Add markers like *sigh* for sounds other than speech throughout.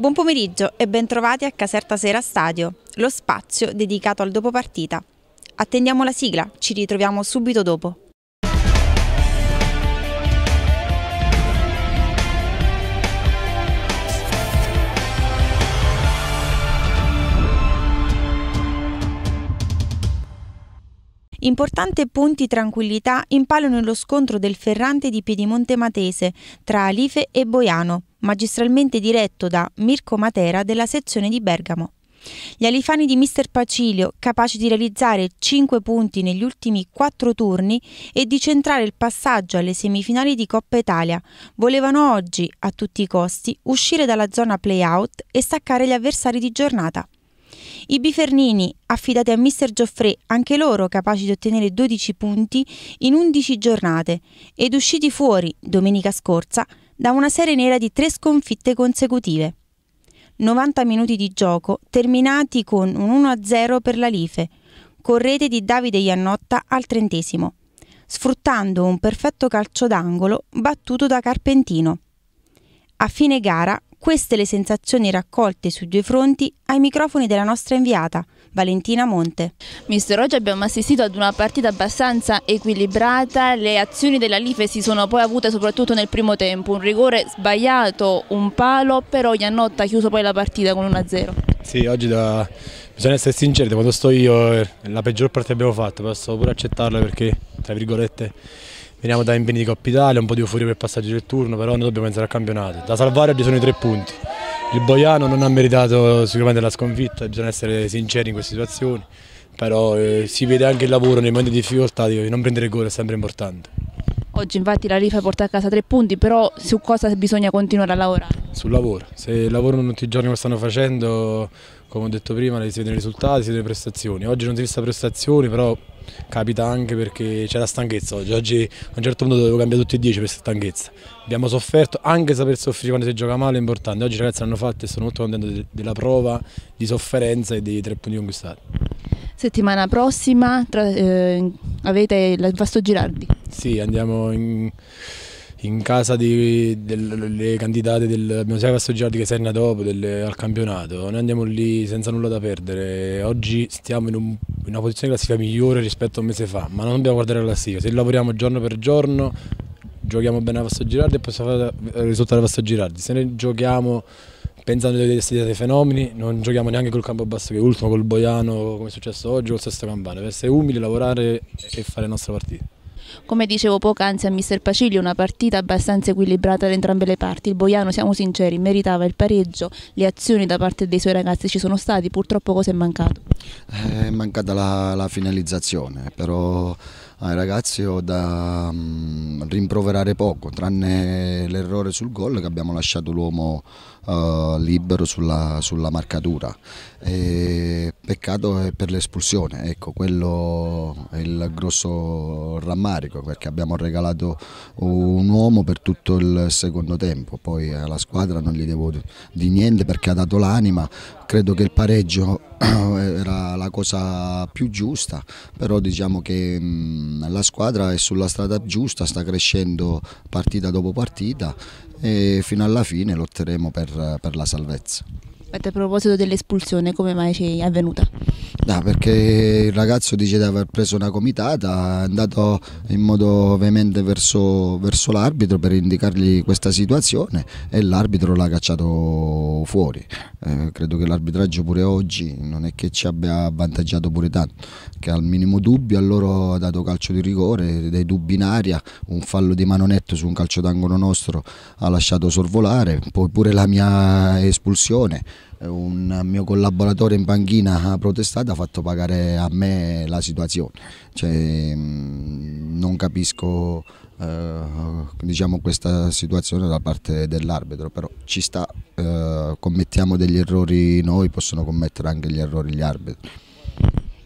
Buon pomeriggio e bentrovati a Caserta Sera Stadio, lo spazio dedicato al dopopartita. Attendiamo la sigla, ci ritroviamo subito dopo. Importante punti tranquillità impalano palio nello scontro del Ferrante di Piedimonte Matese tra Alife e Boiano magistralmente diretto da Mirko Matera della sezione di Bergamo. Gli alifani di Mister Pacilio, capaci di realizzare 5 punti negli ultimi 4 turni e di centrare il passaggio alle semifinali di Coppa Italia, volevano oggi, a tutti i costi, uscire dalla zona play-out e staccare gli avversari di giornata. I Bifernini, affidati a Mister Geoffrey, anche loro capaci di ottenere 12 punti in 11 giornate ed usciti fuori domenica scorsa da una serie nera di tre sconfitte consecutive. 90 minuti di gioco terminati con un 1-0 per la Life, con rete di Davide Iannotta al trentesimo, sfruttando un perfetto calcio d'angolo battuto da Carpentino. A fine gara, queste le sensazioni raccolte sui due fronti ai microfoni della nostra inviata, Valentina Monte. Mister, oggi abbiamo assistito ad una partita abbastanza equilibrata, le azioni della Life si sono poi avute soprattutto nel primo tempo, un rigore sbagliato, un palo, però Giannotta ha chiuso poi la partita con 1-0. Sì, oggi da... bisogna essere sinceri, quando sto io eh, la peggior parte abbiamo fatto, posso pure accettarla perché, tra virgolette, veniamo da impegni di Coppa Italia, un po' di euforia per il passaggio del turno, però noi dobbiamo pensare al campionato. Da salvare oggi sono i tre punti il Boiano non ha meritato sicuramente la sconfitta, bisogna essere sinceri in queste situazioni, però eh, si vede anche il lavoro nei momenti di difficoltà, non prendere gol è sempre importante. Oggi infatti la Rifa porta a casa tre punti, però su cosa bisogna continuare a lavorare? Sul lavoro, se il lavoro tutti i giorni lo stanno facendo, come ho detto prima, si vedono i risultati, si vedono le prestazioni. Oggi non si è vista prestazioni, però capita anche perché c'è la stanchezza oggi. Oggi a un certo punto dovevo cambiare tutti e dieci per questa stanchezza. Abbiamo sofferto, anche saper soffrire quando si gioca male è importante. Oggi i ragazzi l'hanno fatto e sono molto contento della prova di sofferenza e dei tre punti conquistati. Settimana prossima tra, eh, avete il Vasto Girardi. Sì, andiamo in, in casa di, delle candidate del abbiamo sia Castogiardi che serna dopo del, al campionato. Noi andiamo lì senza nulla da perdere. Oggi stiamo in, un, in una posizione classifica migliore rispetto a un mese fa, ma non dobbiamo guardare la classifica. Se lavoriamo giorno per giorno, giochiamo bene a Vasto Girardi e possiamo fare, eh, risultare a Vasto Girardi. Se ne giochiamo pensando di essere dei fenomeni, non giochiamo neanche col campo basso che è ultimo, col Boiano come è successo oggi, col Sesto Campano. Deve essere umili, lavorare e fare la nostra partita. Come dicevo poc'anzi a Mister Paciglio, una partita abbastanza equilibrata da entrambe le parti. Il Boiano, siamo sinceri, meritava il pareggio, le azioni da parte dei suoi ragazzi ci sono state, purtroppo cosa è mancato? Eh, è mancata la, la finalizzazione, però ai ragazzi ho da mh, mm, rimproverare poco, tranne l'errore sul gol che abbiamo lasciato l'uomo uh, libero sulla, sulla marcatura. E peccato è per l'espulsione, ecco, quello è il grosso rammarico perché abbiamo regalato un uomo per tutto il secondo tempo, poi alla squadra non gli devo di niente perché ha dato l'anima, credo che il pareggio *clears throat* era la cosa più giusta, però diciamo che mm, la squadra è sulla strada giusta, sta crescendo partita dopo partita e fino alla fine lotteremo per, per la salvezza. A proposito dell'espulsione, come mai ci è avvenuta? No, perché il ragazzo dice di aver preso una comitata, è andato in modo veemente verso, verso l'arbitro per indicargli questa situazione e l'arbitro l'ha cacciato fuori eh, credo che l'arbitraggio pure oggi non è che ci abbia avvantaggiato pure tanto, che al minimo dubbio a loro ha dato calcio di rigore, dei dubbi in aria, un fallo di mano netto su un calcio d'angolo nostro ha lasciato sorvolare, poi pure la mia espulsione un mio collaboratore in panchina ha protestato, ha fatto pagare a me la situazione. Cioè, mm, non capisco eh, diciamo questa situazione da parte dell'arbitro, però ci sta, eh, commettiamo degli errori noi, possono commettere anche gli errori gli arbitri.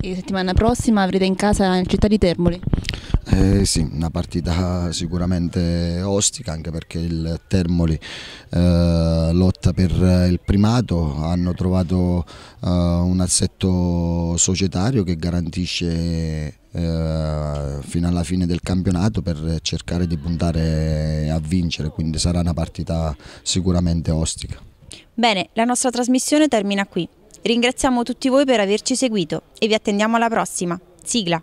E settimana prossima avrete in casa in città di Termoli? Eh sì, una partita sicuramente ostica anche perché il Termoli eh, lotta per il primato, hanno trovato eh, un assetto societario che garantisce eh, fino alla fine del campionato per cercare di puntare a vincere, quindi sarà una partita sicuramente ostica. Bene, la nostra trasmissione termina qui. Ringraziamo tutti voi per averci seguito e vi attendiamo alla prossima. Sigla.